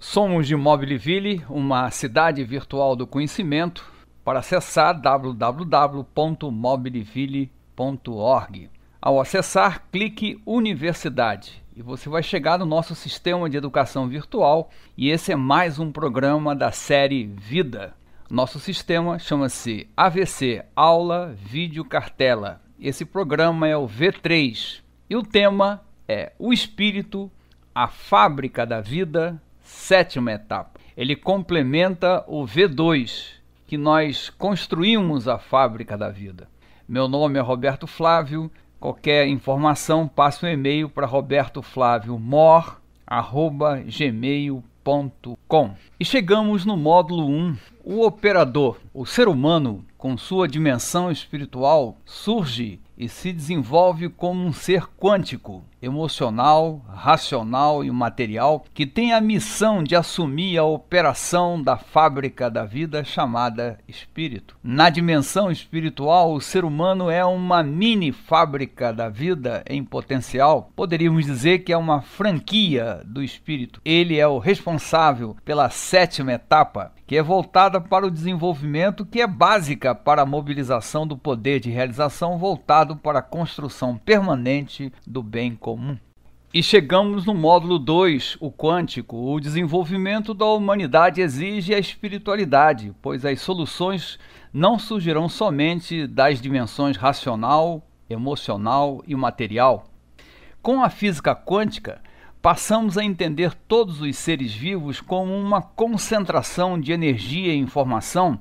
Somos de Mobileville, uma cidade virtual do conhecimento, para acessar www.mobileville.org. Ao acessar, clique Universidade e você vai chegar no nosso sistema de educação virtual e esse é mais um programa da série Vida. Nosso sistema chama-se AVC Aula Vídeo Cartela. Esse programa é o V3 e o tema é O Espírito, a Fábrica da Vida sétima etapa. Ele complementa o V2 que nós construímos a fábrica da vida. Meu nome é Roberto Flávio. Qualquer informação, passe um e-mail para robertoflaviomor@gmail.com. E chegamos no módulo 1. O operador, o ser humano com sua dimensão espiritual surge e se desenvolve como um ser quântico, emocional, racional e material, que tem a missão de assumir a operação da fábrica da vida chamada espírito. Na dimensão espiritual, o ser humano é uma mini fábrica da vida em potencial. Poderíamos dizer que é uma franquia do espírito. Ele é o responsável pela sétima etapa, que é voltada para o desenvolvimento, que é básica para a mobilização do poder de realização voltado voltado para a construção permanente do bem comum. E chegamos no módulo 2, o quântico. O desenvolvimento da humanidade exige a espiritualidade, pois as soluções não surgirão somente das dimensões racional, emocional e material. Com a física quântica, passamos a entender todos os seres vivos como uma concentração de energia e informação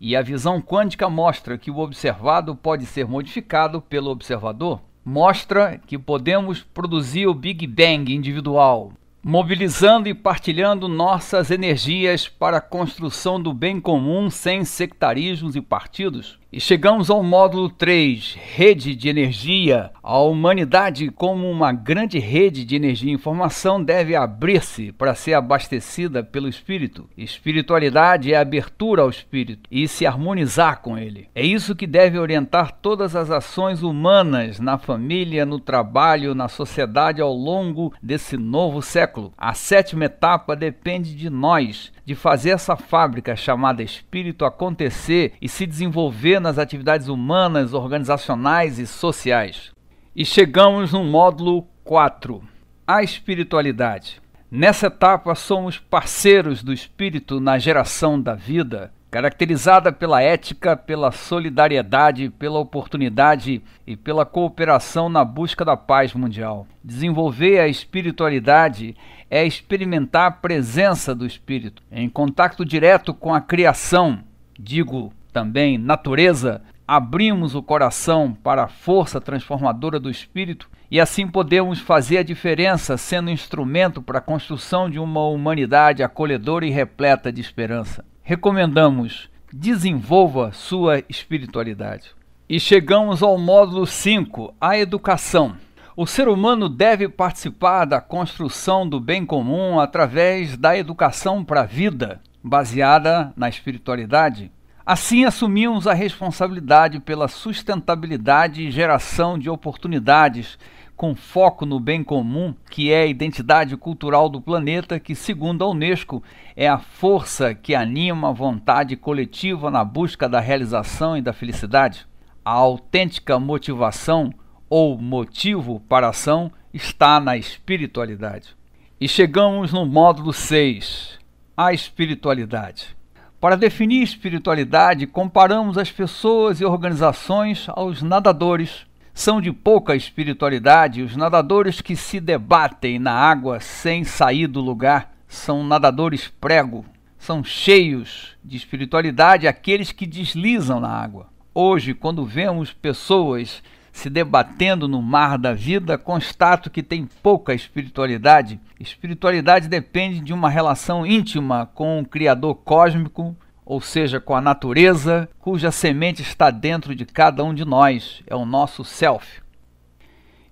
e a visão quântica mostra que o observado pode ser modificado pelo observador, mostra que podemos produzir o Big Bang individual, mobilizando e partilhando nossas energias para a construção do bem comum sem sectarismos e partidos, e chegamos ao módulo 3, rede de energia. A humanidade, como uma grande rede de energia e informação, deve abrir-se para ser abastecida pelo espírito. Espiritualidade é abertura ao espírito e se harmonizar com ele. É isso que deve orientar todas as ações humanas na família, no trabalho, na sociedade ao longo desse novo século. A sétima etapa depende de nós, de fazer essa fábrica chamada espírito acontecer e se desenvolver nas atividades humanas, organizacionais e sociais. E chegamos no módulo 4, a espiritualidade. Nessa etapa, somos parceiros do espírito na geração da vida, caracterizada pela ética, pela solidariedade, pela oportunidade e pela cooperação na busca da paz mundial. Desenvolver a espiritualidade é experimentar a presença do espírito em contato direto com a criação, digo também natureza. Abrimos o coração para a força transformadora do espírito e assim podemos fazer a diferença, sendo instrumento para a construção de uma humanidade acolhedora e repleta de esperança recomendamos desenvolva sua espiritualidade. E chegamos ao módulo 5, a educação. O ser humano deve participar da construção do bem comum através da educação para a vida, baseada na espiritualidade. Assim, assumimos a responsabilidade pela sustentabilidade e geração de oportunidades com foco no bem comum, que é a identidade cultural do planeta, que, segundo a Unesco, é a força que anima a vontade coletiva na busca da realização e da felicidade. A autêntica motivação ou motivo para a ação está na espiritualidade. E chegamos no módulo 6, a espiritualidade. Para definir espiritualidade, comparamos as pessoas e organizações aos nadadores são de pouca espiritualidade os nadadores que se debatem na água sem sair do lugar. São nadadores prego. São cheios de espiritualidade aqueles que deslizam na água. Hoje, quando vemos pessoas se debatendo no mar da vida, constato que tem pouca espiritualidade. Espiritualidade depende de uma relação íntima com o Criador cósmico ou seja, com a natureza, cuja semente está dentro de cada um de nós, é o nosso self.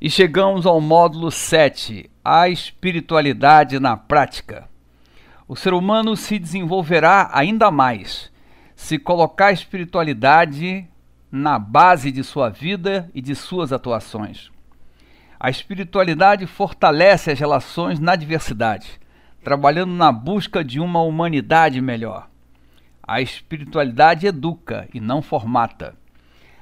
E chegamos ao módulo 7, a espiritualidade na prática. O ser humano se desenvolverá ainda mais se colocar a espiritualidade na base de sua vida e de suas atuações. A espiritualidade fortalece as relações na diversidade, trabalhando na busca de uma humanidade melhor. A espiritualidade educa e não formata.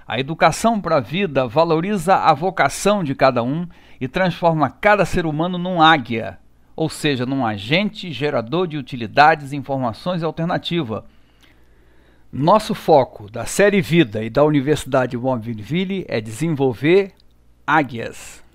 A educação para a vida valoriza a vocação de cada um e transforma cada ser humano num águia, ou seja, num agente gerador de utilidades, informações e alternativa. Nosso foco da série Vida e da Universidade Bonneville é desenvolver águias.